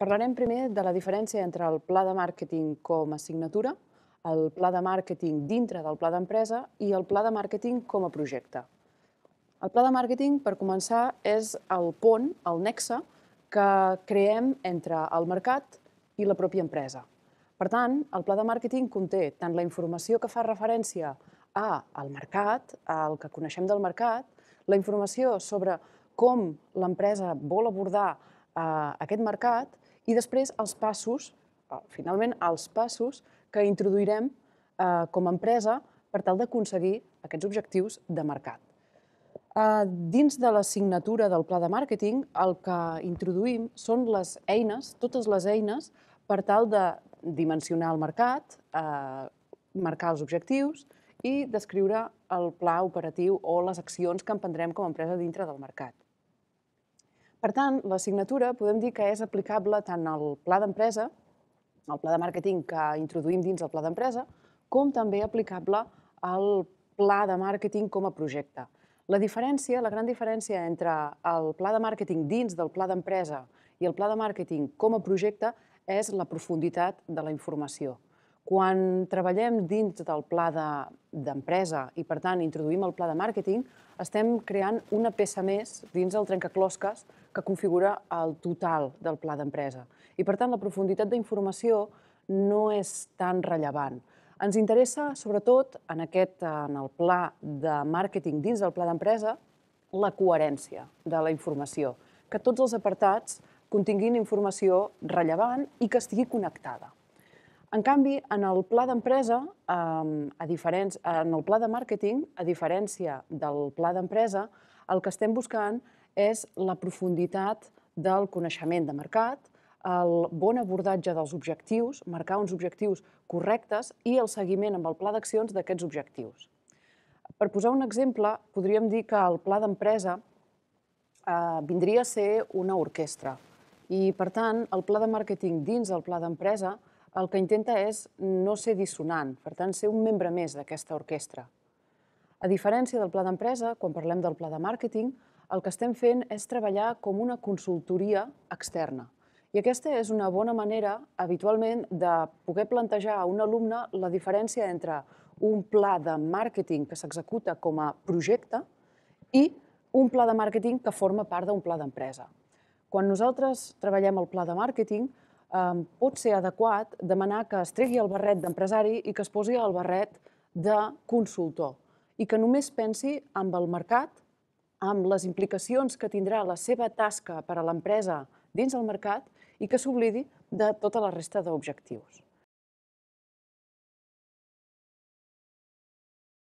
Parlarem primer de la diferència entre el pla de màrqueting com a assignatura, el pla de màrqueting dintre del pla d'empresa i el pla de màrqueting com a projecte. El pla de màrqueting, per començar, és el pont, el nexe, que creem entre el mercat i la pròpia empresa. Per tant, el pla de màrqueting conté tant la informació que fa referència a al mercat, al que coneixem del mercat, la informació sobre com l'empresa vol abordar eh, aquest mercat i després els passos, eh, finalment, els passos que introduirem eh, com a empresa per tal d'aconseguir aquests objectius de mercat. Eh, dins de la signatura del pla de màrqueting, el que introduïm són les eines, totes les eines, per tal de dimensionar el mercat, eh, marcar els objectius i descriure el pla operatiu o les accions que emprendrem com a empresa dintre del mercat. Per tant, la signatura podem dir que és aplicable tant al pla d'empresa, al pla de màrqueting que introduïm dins el pla d'empresa, com també aplicable al pla de màrqueting com a projecte. La diferència, la gran diferència entre el pla de màrqueting dins del pla d'empresa i el pla de màrqueting com a projecte és la profunditat de la informació. Quan treballem dins del pla d'empresa i, per tant, introduïm el pla de màrqueting, estem creant una peça més dins el trencaclosques que configura el total del pla d'empresa. I, per tant, la profunditat d'informació no és tan rellevant. Ens interessa, sobretot, en, aquest, en el pla de màrqueting dins del pla d'empresa, la coherència de la informació, que tots els apartats continguin informació rellevant i que estigui connectada. En canvi, en el pla d'empresa, a diferents, en el pla de màrqueting, a diferència del pla d'empresa, el que estem buscant és la profunditat del coneixement de mercat, el bon abordatge dels objectius, marcar uns objectius correctes i el seguiment amb el pla d'accions d'aquests objectius. Per posar un exemple, podríem dir que el pla d'empresa eh, vindria a ser una orquestra i, per tant, el pla de màrqueting dins del pla d'empresa el que intenta és no ser dissonant, per tant, ser un membre més d'aquesta orquestra. A diferència del pla d'empresa, quan parlem del pla de màrqueting, el que estem fent és treballar com una consultoria externa. I aquesta és una bona manera, habitualment, de poder plantejar a un alumne la diferència entre un pla de màrqueting que s'executa com a projecte i un pla de màrqueting que forma part d'un pla d'empresa. Quan nosaltres treballem el pla de màrqueting, pot ser adequat demanar que es tregui el barret d'empresari i que es posi el barret de consultor i que només pensi amb el mercat, amb les implicacions que tindrà la seva tasca per a l'empresa dins el mercat i que s'oblidi de tota la resta d'objectius.